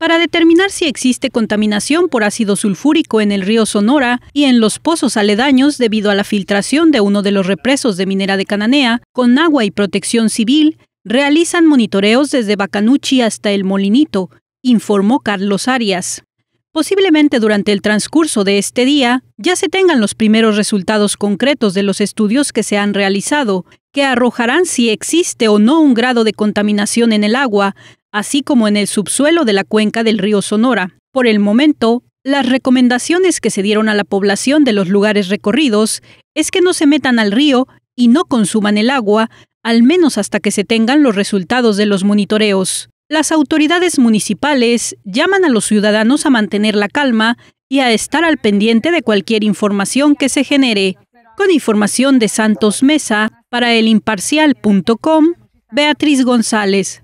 para determinar si existe contaminación por ácido sulfúrico en el río Sonora y en los pozos aledaños debido a la filtración de uno de los represos de minera de Cananea, con agua y protección civil, realizan monitoreos desde Bacanuchi hasta el Molinito, informó Carlos Arias. Posiblemente durante el transcurso de este día ya se tengan los primeros resultados concretos de los estudios que se han realizado, que arrojarán si existe o no un grado de contaminación en el agua, así como en el subsuelo de la cuenca del río Sonora. Por el momento, las recomendaciones que se dieron a la población de los lugares recorridos es que no se metan al río y no consuman el agua, al menos hasta que se tengan los resultados de los monitoreos. Las autoridades municipales llaman a los ciudadanos a mantener la calma y a estar al pendiente de cualquier información que se genere. Con información de Santos Mesa para elimparcial.com, Beatriz González.